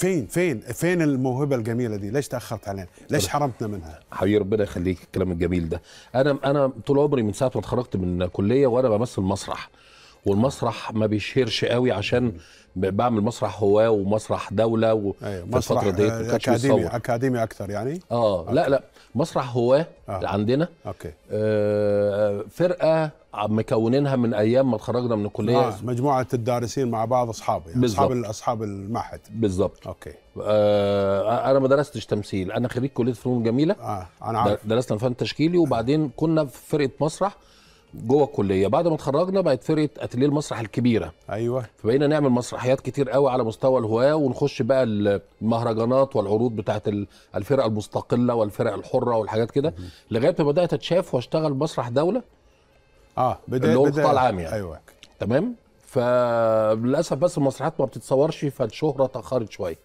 فين فين فين الموهبه الجميله دي ليش تاخرت علينا ليش حرمتنا منها حبيبي ربنا يخليك الكلام الجميل ده انا انا طول عمري من ساعه ما اتخرجت من كليه وانا بمثل مسرح والمسرح ما بيشهرش قوي عشان بعمل مسرح هواه ومسرح دوله و... أيوة. في الفتره ديت آه، اكاديمي بيصور. اكاديمي اكتر يعني اه أوكي. لا لا مسرح هواه آه. عندنا اوكي آه فرقه مكونينها من ايام ما تخرجنا من الكليه آه مجموعه الدارسين مع بعض اصحاب يعني بالزبط. اصحاب اصحاب المعهد بالظبط اوكي آه انا ما درستش تمثيل انا خريج كليه فنون جميله آه انا عارف درسنا الفن التشكيلي وبعدين كنا في فرقه مسرح جوه الكليه بعد ما اتخرجنا بقت فرقه اتليه المسرح الكبيره ايوه فبقينا نعمل مسرحيات كتير قوي على مستوى الهواه ونخش بقى المهرجانات والعروض بتاعه الفرق المستقله والفرق الحره والحاجات كده لغايه ما بدات اتشاف واشتغل مسرح دوله اه بدايه اللي هو القطاع العام يعني ايوه تمام فللاسف بس المسرحيات ما بتتصورش فالشهره اتاخرت شويه